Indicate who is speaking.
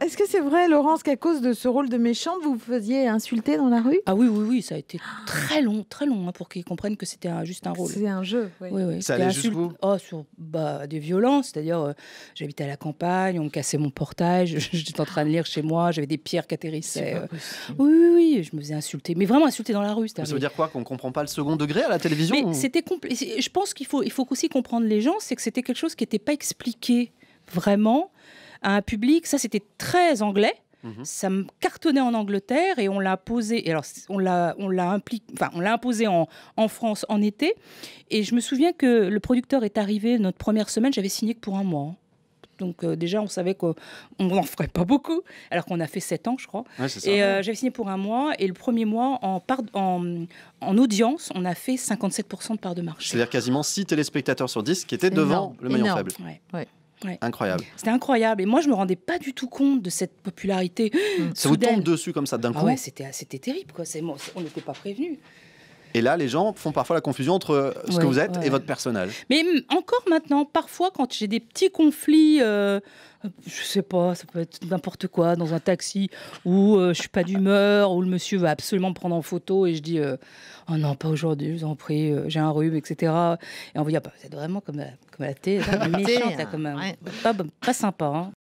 Speaker 1: Est-ce que c'est vrai, Laurence, qu'à cause de ce rôle de méchante, vous vous faisiez insulter dans la rue Ah oui, oui, oui, ça a été très long, très long, hein, pour qu'ils comprennent que c'était juste un rôle. C'est un jeu, oui. oui, oui. Ça allait jusqu'où Oh, sur bah, des violences, c'est-à-dire, euh, j'habitais à la campagne, on me cassait mon portail, j'étais en train de lire chez moi, j'avais des pierres qui atterrissaient. Euh. Oui, oui, oui, je me faisais insulter, mais vraiment insulter dans la rue. Ça veut dire quoi Qu'on ne comprend pas le second degré à la télévision ou... c'était Je pense qu'il faut, il faut aussi comprendre les gens, c'est que c'était quelque chose qui n'était pas expliqué vraiment à un public. Ça, c'était très anglais. Mhm. Ça me cartonnait en Angleterre et on l'a posé. alors, on l'a, on l'a on l'a imposé en, France en été. Et je me souviens que le producteur est arrivé notre première semaine. J'avais signé que pour un mois. Donc euh, déjà, on savait qu'on n'en ferait pas beaucoup, alors qu'on a fait sept ans, je crois. et euh, j'avais signé pour un mois, et le premier mois, en, en, audience, on a fait 57% de part de marché. C'est-à-dire quasiment six téléspectateurs sur 10 qui étaient devant le maillon faible. Incroyable. C'était incroyable. Et moi, je me rendais pas du tout compte de cette popularité. Ça vous tombe dessus comme ça d'un ah coup. ouais, c'était terrible. Quoi. on n'était pas prévenus. Et là, les gens font parfois la confusion entre euh, ce que vous êtes et votre personnage. Mais encore maintenant, parfois, quand j'ai des petits conflits euh, je sais pas, ça peut être n'importe quoi, dans un taxi où euh, je suis pas d'humeur, où le monsieur va absolument me prendre en photo et je dis euh, Oh non, pas aujourd'hui, je vous en prie, euh, j'ai un rhume, etc. Et on ah, bah, vous dit ah, vraiment comme, comme la méchant, là, comme, pas, pas, sympa. Hein.